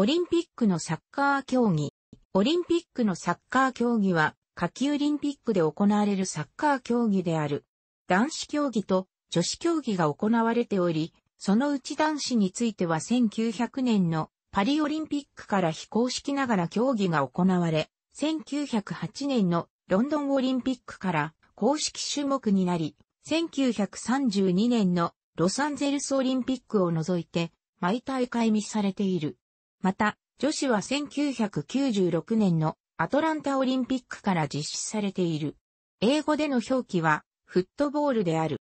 オリンピックのサッカー競技。オリンピックのサッカー競技は、夏季オリンピックで行われるサッカー競技である。男子競技と女子競技が行われており、そのうち男子については1900年のパリオリンピックから非公式ながら競技が行われ、1908年のロンドンオリンピックから公式種目になり、1932年のロサンゼルスオリンピックを除いて毎大会見されている。また、女子は1996年のアトランタオリンピックから実施されている。英語での表記は、フットボールである。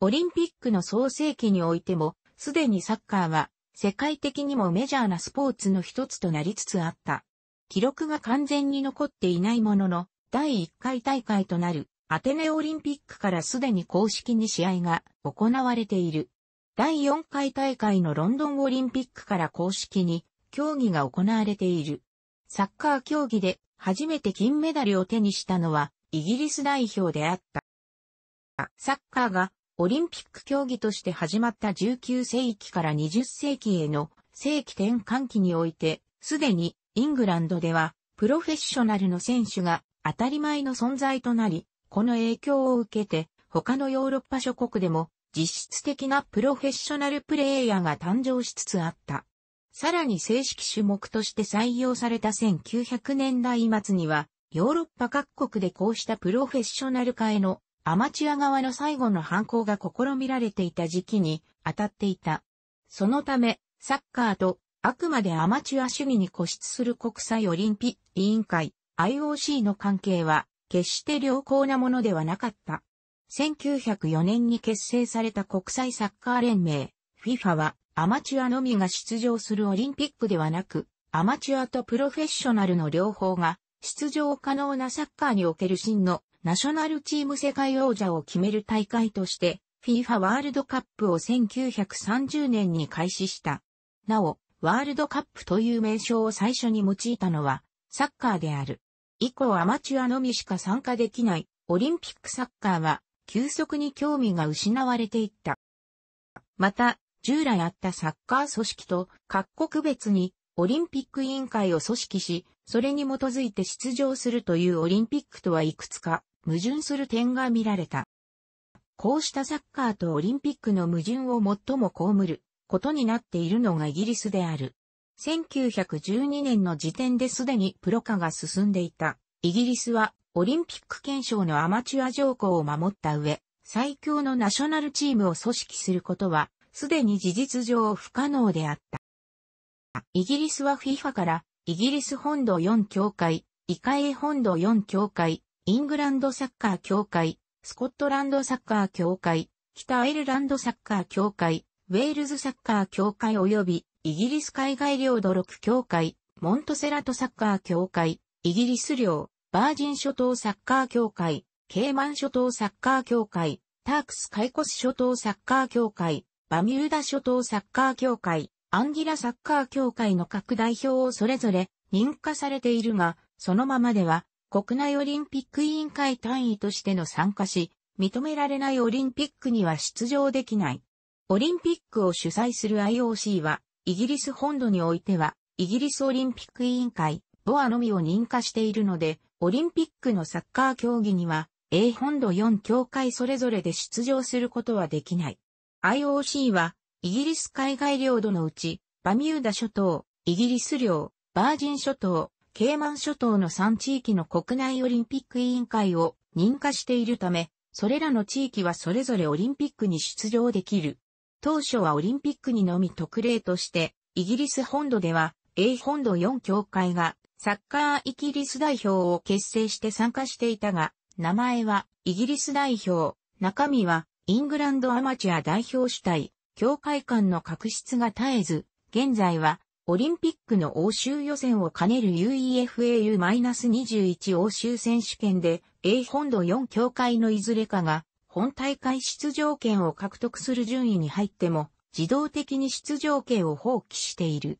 オリンピックの創世期においても、すでにサッカーは、世界的にもメジャーなスポーツの一つとなりつつあった。記録が完全に残っていないものの、第1回大会となるアテネオリンピックからすでに公式に試合が行われている。第4回大会のロンドンオリンピックから公式に競技が行われている。サッカー競技で初めて金メダルを手にしたのはイギリス代表であった。サッカーがオリンピック競技として始まった19世紀から20世紀への世紀転換期において、すでにイングランドではプロフェッショナルの選手が当たり前の存在となり、この影響を受けて他のヨーロッパ諸国でも実質的なプロフェッショナルプレイヤーが誕生しつつあった。さらに正式種目として採用された1900年代末には、ヨーロッパ各国でこうしたプロフェッショナル化へのアマチュア側の最後の犯行が試みられていた時期に当たっていた。そのため、サッカーとあくまでアマチュア主義に固執する国際オリンピック委員会 IOC の関係は決して良好なものではなかった。1904年に結成された国際サッカー連盟、FIFA はアマチュアのみが出場するオリンピックではなく、アマチュアとプロフェッショナルの両方が出場可能なサッカーにおける真のナショナルチーム世界王者を決める大会として FIFA ワールドカップを1930年に開始した。なお、ワールドカップという名称を最初に用いたのはサッカーである。以降アマチュアのみしか参加できないオリンピックサッカーは急速に興味が失われていった。また、従来あったサッカー組織と各国別にオリンピック委員会を組織し、それに基づいて出場するというオリンピックとはいくつか矛盾する点が見られた。こうしたサッカーとオリンピックの矛盾を最も被ることになっているのがイギリスである。1912年の時点ですでにプロ化が進んでいた。イギリスはオリンピック憲章のアマチュア条項を守った上、最強のナショナルチームを組織することは、すでに事実上不可能であった。イギリスは FIFA から、イギリス本土4協会、イカエ本土4協会、イングランドサッカー協会、スコットランドサッカー協会、北アイルランドサッカー協会、ウェールズサッカー協会及び、イギリス海外領土6協会、モントセラトサッカー協会、イギリス領、バージン諸島サッカー協会、ケイマン諸島サッカー協会、タークス・カイコス諸島サッカー協会、バミューダ諸島サッカー協会、アンギラサッカー協会の各代表をそれぞれ認可されているが、そのままでは国内オリンピック委員会単位としての参加し、認められないオリンピックには出場できない。オリンピックを主催する IOC は、イギリス本土においては、イギリスオリンピック委員会、ボアのみを認可しているので、オリンピックのサッカー競技には、A 本土4協会それぞれで出場することはできない。IOC は、イギリス海外領土のうち、バミューダ諸島、イギリス領、バージン諸島、ケイマン諸島の3地域の国内オリンピック委員会を認可しているため、それらの地域はそれぞれオリンピックに出場できる。当初はオリンピックにのみ特例として、イギリス本土では A 本土4協会がサッカーイギリス代表を結成して参加していたが、名前はイギリス代表、中身はイングランドアマチュア代表主体、協会間の確執が絶えず、現在はオリンピックの欧州予選を兼ねる UEFAU-21 欧州選手権で A 本土4協会のいずれかが本大会出場権を獲得する順位に入っても自動的に出場権を放棄している。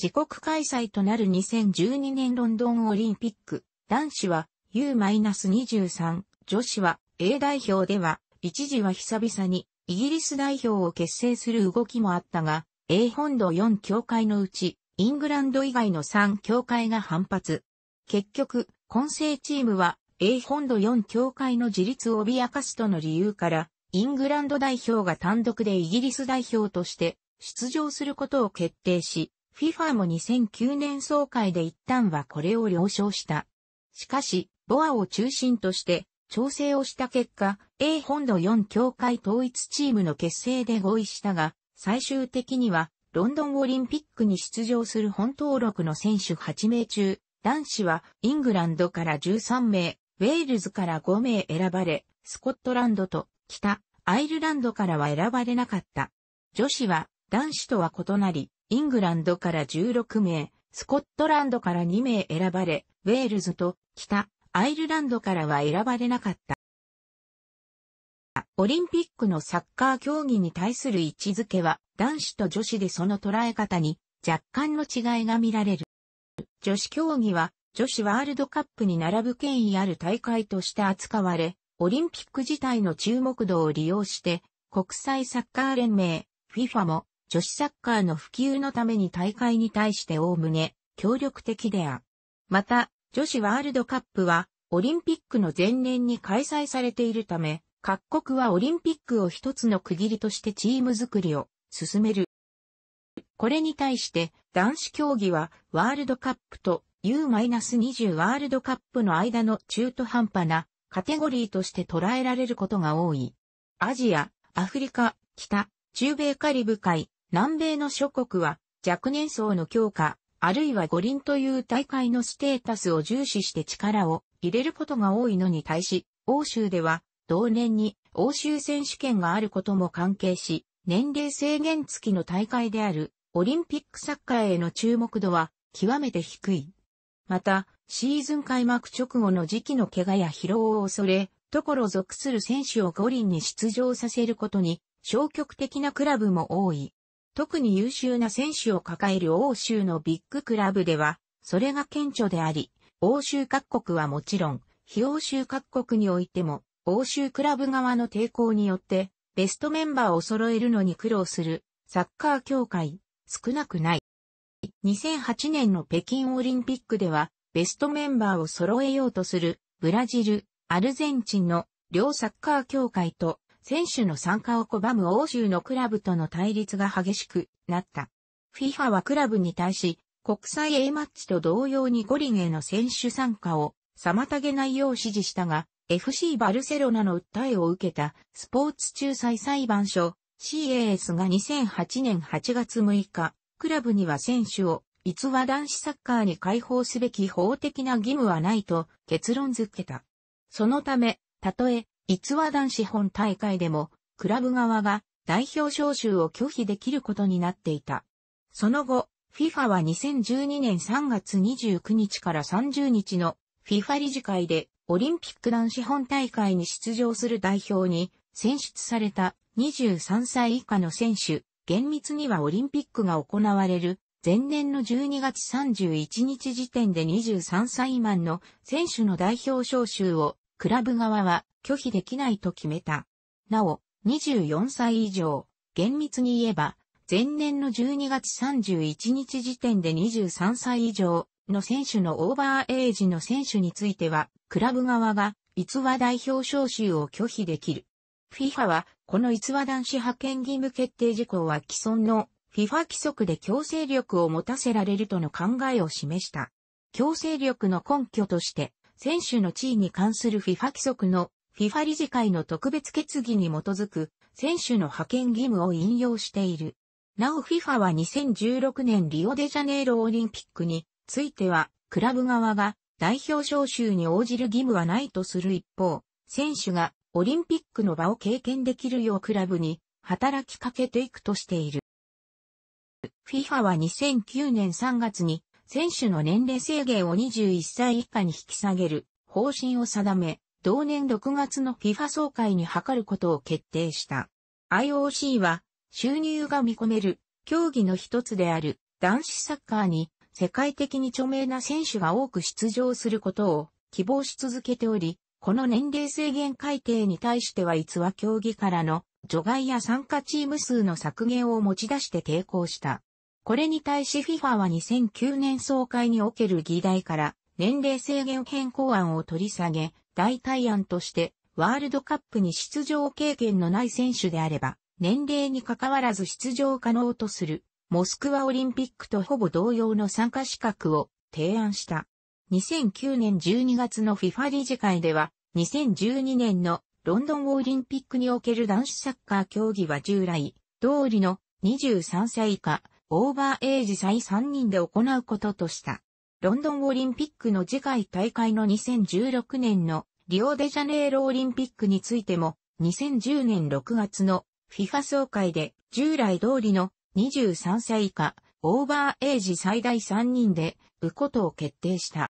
自国開催となる2012年ロンドンオリンピック、男子は U-23、女子は A 代表では、一時は久々にイギリス代表を結成する動きもあったが、A 本土4協会のうち、イングランド以外の3協会が反発。結局、混成チームは A 本土4協会の自立を脅かすとの理由から、イングランド代表が単独でイギリス代表として出場することを決定し、FIFA も2009年総会で一旦はこれを了承した。しかし、ボアを中心として調整をした結果、A 本土4協会統一チームの結成で合意したが、最終的にはロンドンオリンピックに出場する本登録の選手8名中、男子はイングランドから13名、ウェールズから5名選ばれ、スコットランドと北アイルランドからは選ばれなかった。女子は男子とは異なり、イングランドから16名、スコットランドから2名選ばれ、ウェールズと北アイルランドからは選ばれなかった。オリンピックのサッカー競技に対する位置づけは男子と女子でその捉え方に若干の違いが見られる。女子競技は女子ワールドカップに並ぶ権威ある大会として扱われ、オリンピック自体の注目度を利用して国際サッカー連盟 FIFA も女子サッカーの普及のために大会に対しておおむね協力的である。また、女子ワールドカップはオリンピックの前年に開催されているため、各国はオリンピックを一つの区切りとしてチーム作りを進める。これに対して男子競技はワールドカップと U-20 ワールドカップの間の中途半端なカテゴリーとして捉えられることが多い。アジア、アフリカ、北、中米カリブ海、南米の諸国は若年層の強化、あるいは五輪という大会のステータスを重視して力を入れることが多いのに対し、欧州では同年に欧州選手権があることも関係し、年齢制限付きの大会であるオリンピックサッカーへの注目度は極めて低い。また、シーズン開幕直後の時期の怪我や疲労を恐れ、ところ属する選手を五輪に出場させることに消極的なクラブも多い。特に優秀な選手を抱える欧州のビッグクラブでは、それが顕著であり、欧州各国はもちろん、非欧州各国においても、欧州クラブ側の抵抗によって、ベストメンバーを揃えるのに苦労する、サッカー協会、少なくない。2008年の北京オリンピックでは、ベストメンバーを揃えようとする、ブラジル、アルゼンチンの両サッカー協会と選手の参加を拒む欧州のクラブとの対立が激しくなった。FIFA はクラブに対し、国際 A マッチと同様に五輪への選手参加を妨げないよう指示したが、FC バルセロナの訴えを受けたスポーツ仲裁裁判所 CAS が2008年8月6日、クラブには選手を逸話男子サッカーに解放すべき法的な義務はないと結論付けた。そのため、たとえ逸話男子本大会でも、クラブ側が代表招集を拒否できることになっていた。その後、FIFA は2012年3月29日から30日の FIFA 理事会でオリンピック男子本大会に出場する代表に選出された23歳以下の選手、厳密にはオリンピックが行われる前年の12月31日時点で23歳未満の選手の代表招集をクラブ側は拒否できないと決めた。なお、24歳以上、厳密に言えば、前年の12月31日時点で23歳以上の選手のオーバーエイジの選手については、クラブ側が逸話代表招集を拒否できる。FIFA は、この逸話男子派遣義務決定事項は既存の FIFA 規則で強制力を持たせられるとの考えを示した。強制力の根拠として、選手の地位に関する FIFA 規則の FIFA 理事会の特別決議に基づく選手の派遣義務を引用している。なお FIFA は2016年リオデジャネイロオリンピックについては、クラブ側が代表招集に応じる義務はないとする一方、選手がオリンピックの場を経験できるようクラブに働きかけていくとしている。FIFA は2009年3月に選手の年齢制限を21歳以下に引き下げる方針を定め、同年6月の FIFA 総会に諮ることを決定した。IOC は収入が見込める競技の一つである男子サッカーに世界的に著名な選手が多く出場することを希望し続けており、この年齢制限改定に対しては逸話競技からの除外や参加チーム数の削減を持ち出して抵抗した。これに対し FIFA は2009年総会における議題から年齢制限変更案を取り下げ、代替案として、ワールドカップに出場経験のない選手であれば、年齢に関わらず出場可能とする、モスクワオリンピックとほぼ同様の参加資格を提案した。2009年12月の FIFA 理事会では、2012年のロンドンオリンピックにおける男子サッカー競技は従来、通りの23歳以下、オーバーエイジ際3人で行うこととした。ロンドンオリンピックの次回大会の2016年のリオデジャネイロオリンピックについても2010年6月の FIFA 総会で従来通りの23歳以下オーバーエイジ最大3人でうことを決定した。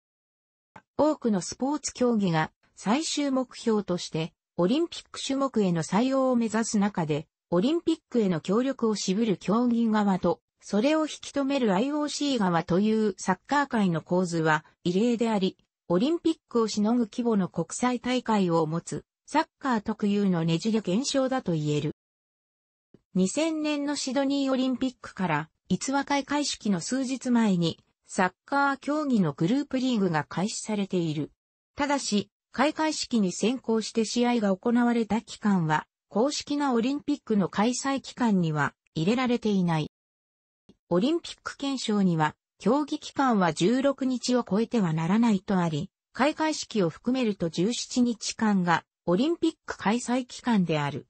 多くのスポーツ競技が最終目標としてオリンピック種目への採用を目指す中でオリンピックへの協力を渋る競技側とそれを引き止める IOC 側というサッカー界の構図は異例であり、オリンピックをしのぐ規模の国際大会を持つ、サッカー特有のねじれ現象だと言える。2000年のシドニーオリンピックから逸話会開式の数日前に、サッカー競技のグループリーグが開始されている。ただし、開会式に先行して試合が行われた期間は、公式なオリンピックの開催期間には入れられていない。オリンピック憲章には、競技期間は16日を超えてはならないとあり、開会式を含めると17日間がオリンピック開催期間である。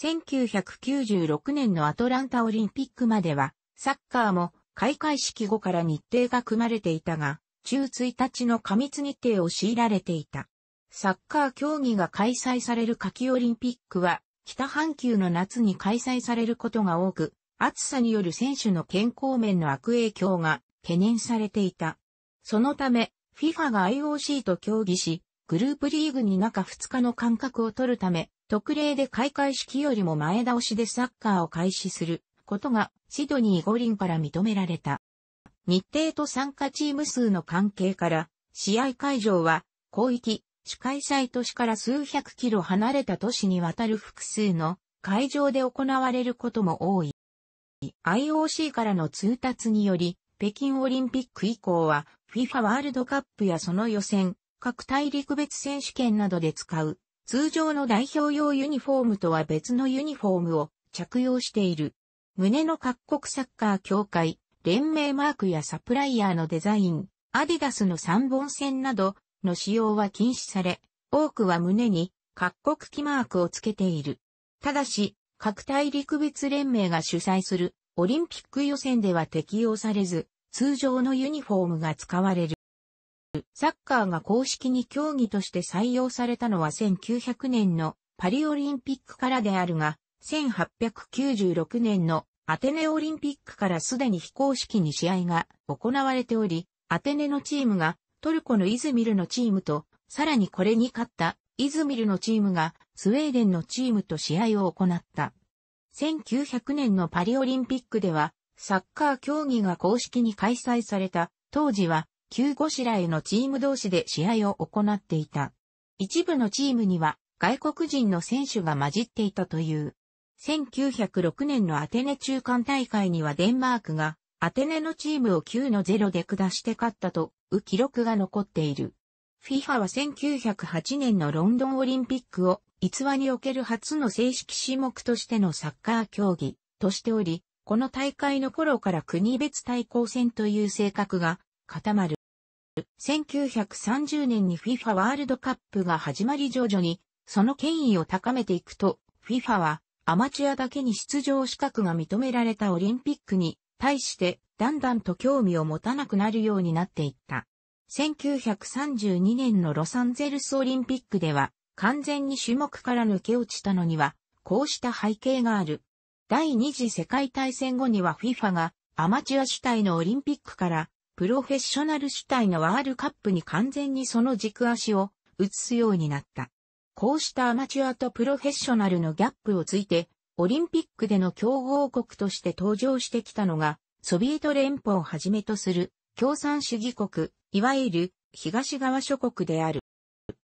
1996年のアトランタオリンピックまでは、サッカーも開会式後から日程が組まれていたが、中1日の過密日程を強いられていた。サッカー競技が開催される夏季オリンピックは、北半球の夏に開催されることが多く、暑さによる選手の健康面の悪影響が懸念されていた。そのため、FIFA が IOC と協議し、グループリーグに中2日の間隔を取るため、特例で開会式よりも前倒しでサッカーを開始することがシドニー五輪から認められた。日程と参加チーム数の関係から、試合会場は広域、主開催都市から数百キロ離れた都市にわたる複数の会場で行われることも多い。IOC からの通達により、北京オリンピック以降は、FIFA ワールドカップやその予選、各大陸別選手権などで使う、通常の代表用ユニフォームとは別のユニフォームを着用している。胸の各国サッカー協会、連盟マークやサプライヤーのデザイン、アディダスの3本線などの使用は禁止され、多くは胸に各国旗マークをつけている。ただし、各大陸別連盟が主催するオリンピック予選では適用されず、通常のユニフォームが使われる。サッカーが公式に競技として採用されたのは1900年のパリオリンピックからであるが、1896年のアテネオリンピックからすでに非公式に試合が行われており、アテネのチームがトルコのイズミルのチームと、さらにこれに勝ったイズミルのチームがスウェーデンのチームと試合を行った。1900年のパリオリンピックでは、サッカー競技が公式に開催された、当時は、旧ゴシラへのチーム同士で試合を行っていた。一部のチームには、外国人の選手が混じっていたという。1906年のアテネ中間大会にはデンマークが、アテネのチームを9の0で下して勝ったと、う記録が残っている。FIFA は1908年のロンドンオリンピックを逸話における初の正式種目としてのサッカー競技としており、この大会の頃から国別対抗戦という性格が固まる。1930年に FIFA ワールドカップが始まり徐々にその権威を高めていくと FIFA はアマチュアだけに出場資格が認められたオリンピックに対してだんだんと興味を持たなくなるようになっていった。1932年のロサンゼルスオリンピックでは完全に種目から抜け落ちたのには、こうした背景がある。第二次世界大戦後には FIFA がアマチュア主体のオリンピックからプロフェッショナル主体のワールカップに完全にその軸足を移すようになった。こうしたアマチュアとプロフェッショナルのギャップをついて、オリンピックでの競合国として登場してきたのが、ソビエト連邦をはじめとする共産主義国、いわゆる東側諸国である。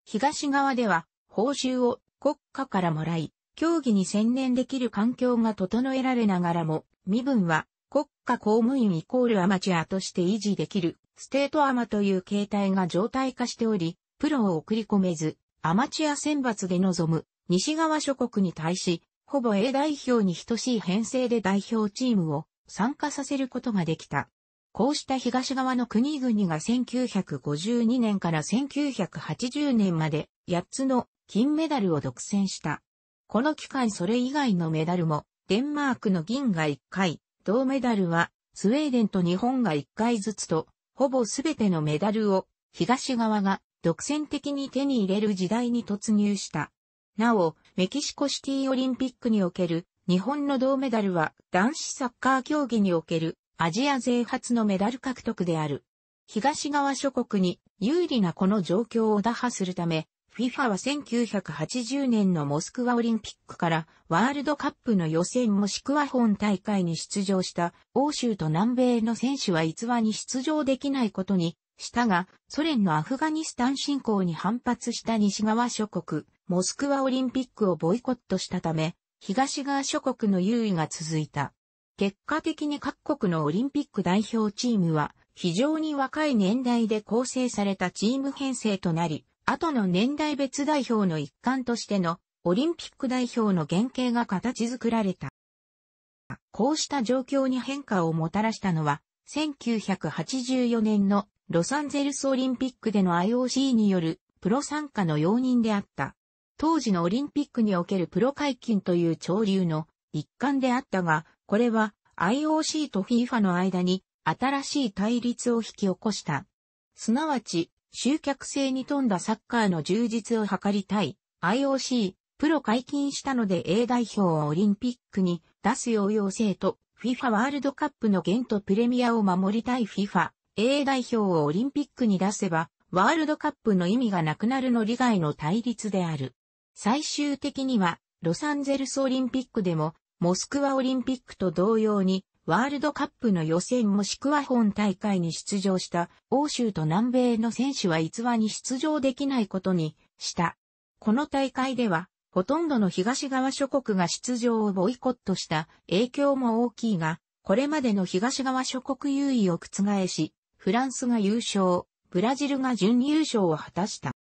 東側では報酬を国家からもらい、競技に専念できる環境が整えられながらも、身分は国家公務員イコールアマチュアとして維持できるステートアマという形態が常態化しており、プロを送り込めず、アマチュア選抜で臨む西側諸国に対し、ほぼ A 代表に等しい編成で代表チームを参加させることができた。こうした東側の国々が1952年から1980年まで8つの金メダルを独占した。この期間それ以外のメダルも、デンマークの銀が1回、銅メダルはスウェーデンと日本が1回ずつと、ほぼすべてのメダルを東側が独占的に手に入れる時代に突入した。なお、メキシコシティオリンピックにおける日本の銅メダルは男子サッカー競技におけるアジア勢初のメダル獲得である。東側諸国に有利なこの状況を打破するため、FIFA は1980年のモスクワオリンピックからワールドカップの予選もしくは本大会に出場した欧州と南米の選手は逸話に出場できないことにしたが、ソ連のアフガニスタン侵攻に反発した西側諸国、モスクワオリンピックをボイコットしたため、東側諸国の優位が続いた。結果的に各国のオリンピック代表チームは非常に若い年代で構成されたチーム編成となり、後の年代別代表の一環としてのオリンピック代表の原型が形作られた。こうした状況に変化をもたらしたのは、1984年のロサンゼルスオリンピックでの IOC によるプロ参加の容認であった。当時のオリンピックにおけるプロ解禁という潮流の一環であったが、これは IOC と FIFA の間に新しい対立を引き起こした。すなわち、集客性に富んだサッカーの充実を図りたい IOC、プロ解禁したので A 代表をオリンピックに出すよう要請と FIFA ワールドカップの元とプレミアを守りたい FIFA、A 代表をオリンピックに出せばワールドカップの意味がなくなるの利害の対立である。最終的にはロサンゼルスオリンピックでもモスクワオリンピックと同様に、ワールドカップの予選もしくは本大会に出場した欧州と南米の選手は逸話に出場できないことにした。この大会では、ほとんどの東側諸国が出場をボイコットした影響も大きいが、これまでの東側諸国優位を覆し、フランスが優勝、ブラジルが準優勝を果たした。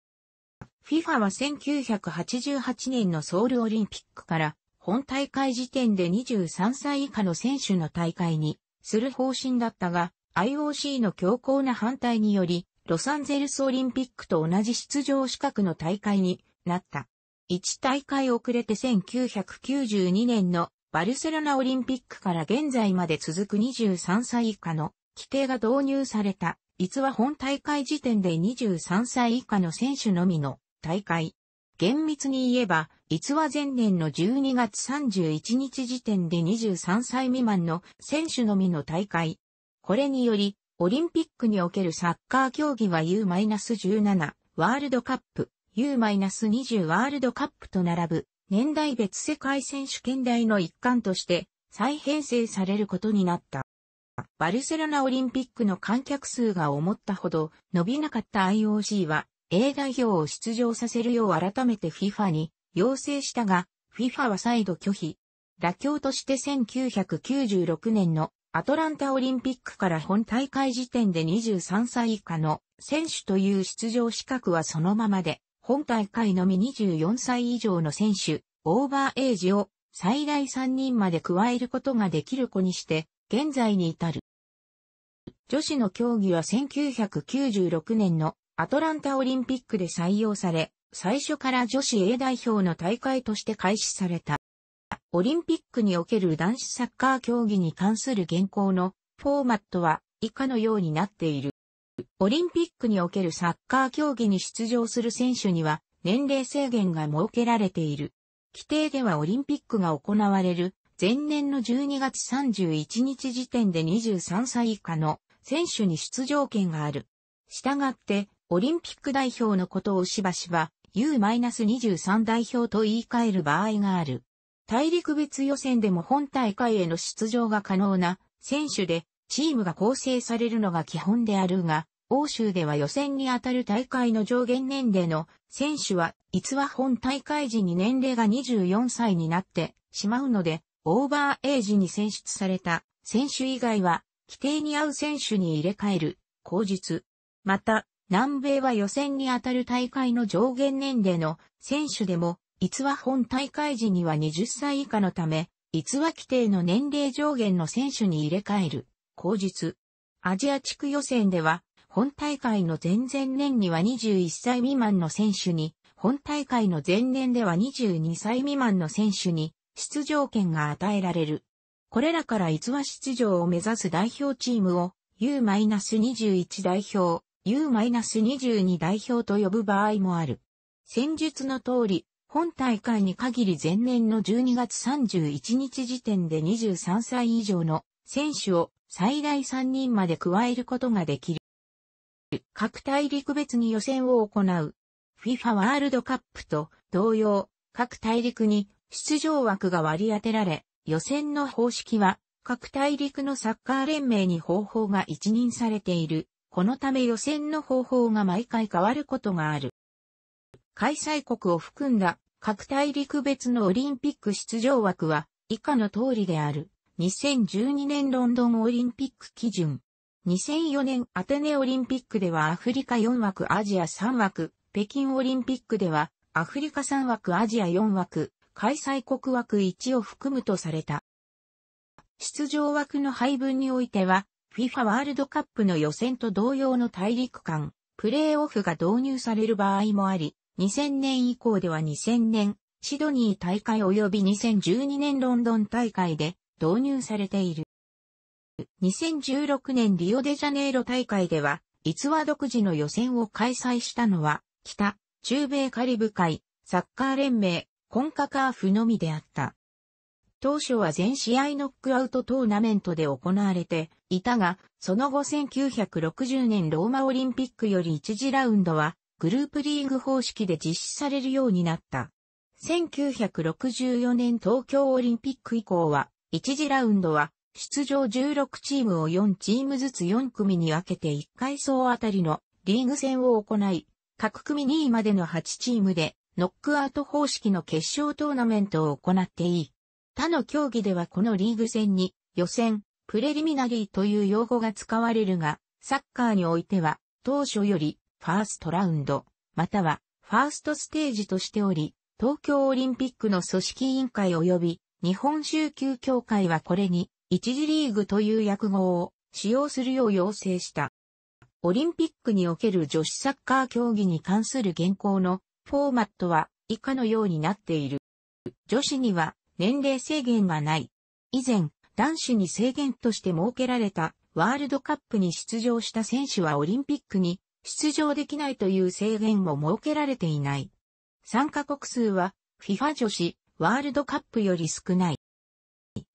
FIFA は1988年のソウルオリンピックから本大会時点で23歳以下の選手の大会にする方針だったが、IOC の強硬な反対により、ロサンゼルスオリンピックと同じ出場資格の大会になった。1大会遅れて1992年のバルセロナオリンピックから現在まで続く23歳以下の規定が導入された。逸は本大会時点で23歳以下の選手のみの大会厳密に言えば、逸話前年の12月31日時点で23歳未満の選手のみの大会。これにより、オリンピックにおけるサッカー競技は U-17 ワールドカップ、U-20 ワールドカップと並ぶ年代別世界選手権代の一環として再編成されることになった。バルセロナオリンピックの観客数が思ったほど伸びなかった IOC は A 代表を出場させるよう改めて FIFA に要請したが、FIFA は再度拒否。妥協として1996年のアトランタオリンピックから本大会時点で23歳以下の選手という出場資格はそのままで、本大会のみ24歳以上の選手、オーバーエイジを最大3人まで加えることができる子にして、現在に至る。女子の競技は1996年のアトランタオリンピックで採用され、最初から女子 A 代表の大会として開始された。オリンピックにおける男子サッカー競技に関する現行のフォーマットは以下のようになっている。オリンピックにおけるサッカー競技に出場する選手には年齢制限が設けられている。規定ではオリンピックが行われる前年の12月31日時点で23歳以下の選手に出場権がある。したがってオリンピック代表のことをしばしば U-23 代表と言い換える場合がある。大陸別予選でも本大会への出場が可能な選手でチームが構成されるのが基本であるが、欧州では予選にあたる大会の上限年齢の選手は、逸話本大会時に年齢が24歳になってしまうので、オーバーエイジに選出された選手以外は、規定に合う選手に入れ替える、口実。また、南米は予選にあたる大会の上限年齢の選手でも、逸話本大会時には20歳以下のため、逸話規定の年齢上限の選手に入れ替える、口実。アジア地区予選では、本大会の前々年には21歳未満の選手に、本大会の前年では22歳未満の選手に出場権が与えられる。これらから逸話出場を目指す代表チームを U-21 代表、U-22 代表と呼ぶ場合もある。戦術の通り、本大会に限り前年の12月31日時点で23歳以上の選手を最大3人まで加えることができる。各大陸別に予選を行う。FIFA ワールドカップと同様、各大陸に出場枠が割り当てられ、予選の方式は各大陸のサッカー連盟に方法が一任されている。このため予選の方法が毎回変わることがある。開催国を含んだ各大陸別のオリンピック出場枠は以下の通りである。2012年ロンドンオリンピック基準。2004年アテネオリンピックではアフリカ4枠アジア3枠、北京オリンピックではアフリカ3枠アジア4枠、開催国枠1を含むとされた。出場枠の配分においては FIFA ワールドカップの予選と同様の大陸間、プレーオフが導入される場合もあり、2000年以降では2000年、シドニー大会及び2012年ロンドン大会で導入されている。2016年リオデジャネイロ大会では、逸話独自の予選を開催したのは、北、中米カリブ海、サッカー連盟、コンカカーフのみであった。当初は全試合ノックアウトトーナメントで行われて、いたが、その後1960年ローマオリンピックより1次ラウンドはグループリーグ方式で実施されるようになった。1964年東京オリンピック以降は、1次ラウンドは出場16チームを4チームずつ4組に分けて1階層あたりのリーグ戦を行い、各組2位までの8チームでノックアウト方式の決勝トーナメントを行っていい。他の競技ではこのリーグ戦に予選、プレリミナリーという用語が使われるが、サッカーにおいては、当初より、ファーストラウンド、または、ファーストステージとしており、東京オリンピックの組織委員会及び、日本宗教協会はこれに、一次リーグという訳語を使用するよう要請した。オリンピックにおける女子サッカー競技に関する現行のフォーマットは以下のようになっている。女子には年齢制限がない。以前、男子に制限として設けられたワールドカップに出場した選手はオリンピックに出場できないという制限も設けられていない。参加国数は FIFA 女子ワールドカップより少ない。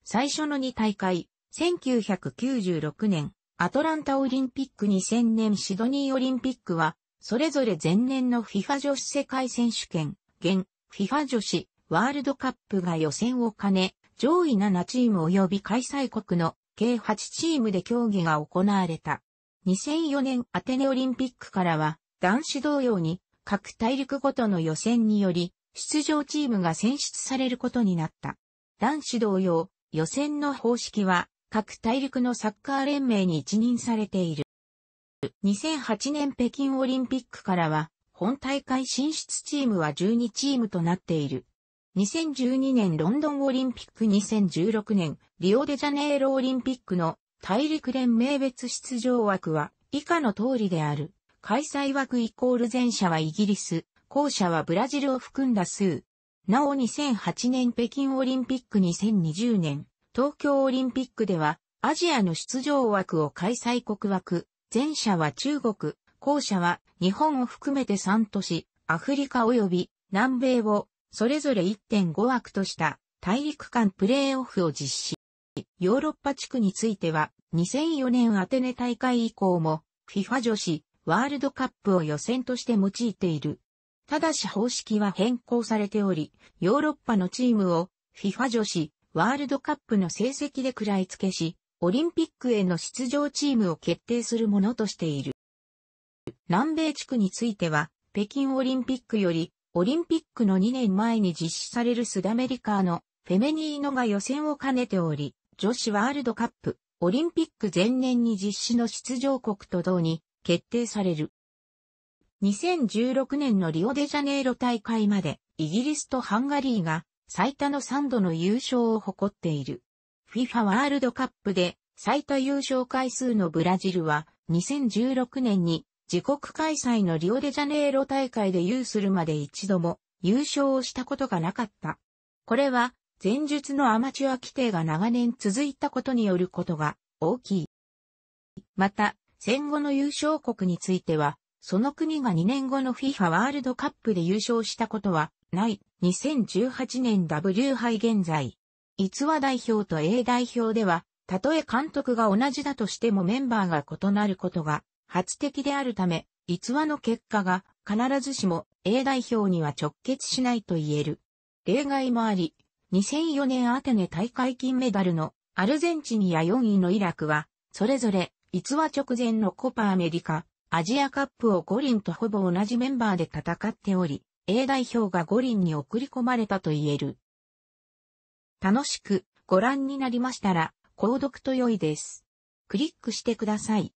最初の2大会、1996年、アトランタオリンピック2000年シドニーオリンピックは、それぞれ前年の FIFA 女子世界選手権、現 FIFA 女子ワールドカップが予選を兼ね、上位7チーム及び開催国の計8チームで競技が行われた。2004年アテネオリンピックからは男子同様に各大陸ごとの予選により出場チームが選出されることになった。男子同様、予選の方式は各大陸のサッカー連盟に一任されている。2008年北京オリンピックからは本大会進出チームは12チームとなっている。2012年ロンドンオリンピック2016年リオデジャネイロオリンピックの大陸連名別出場枠は以下の通りである。開催枠イコール前者はイギリス、後者はブラジルを含んだ数。なお2008年北京オリンピック2020年東京オリンピックではアジアの出場枠を開催国枠、前者は中国、後者は日本を含めて3都市、アフリカ及び南米をそれぞれ1.5枠とした大陸間プレーオフを実施。ヨーロッパ地区については、2004年アテネ大会以降も、FIFA 女子ワールドカップを予選として用いている。ただし方式は変更されており、ヨーロッパのチームを FIFA 女子ワールドカップの成績で食らいつけし、オリンピックへの出場チームを決定するものとしている。南米地区については、北京オリンピックよりオリンピックの2年前に実施されるスダメリカーのフェメニーノが予選を兼ねており、女子ワールドカップ、オリンピック前年に実施の出場国と同に決定される。2016年のリオデジャネイロ大会までイギリスとハンガリーが最多の3度の優勝を誇っている。FIFA ワールドカップで最多優勝回数のブラジルは2016年に自国開催のリオデジャネイロ大会で有するまで一度も優勝をしたことがなかった。これは、前述のアマチュア規定が長年続いたことによることが大きい。また、戦後の優勝国については、その国が2年後の FIFA ワールドカップで優勝したことはない。2018年 W 杯現在。逸話代表と A 代表では、たとえ監督が同じだとしてもメンバーが異なることが発的であるため、逸話の結果が必ずしも A 代表には直結しないと言える。例外もあり、2004年アテネ大会金メダルのアルゼンチンや4位のイラクは、それぞれ逸話直前のコパアメリカ、アジアカップを五輪とほぼ同じメンバーで戦っており、A 代表が五輪に送り込まれたと言える。楽しくご覧になりましたら、購読と良いです。クリックしてください。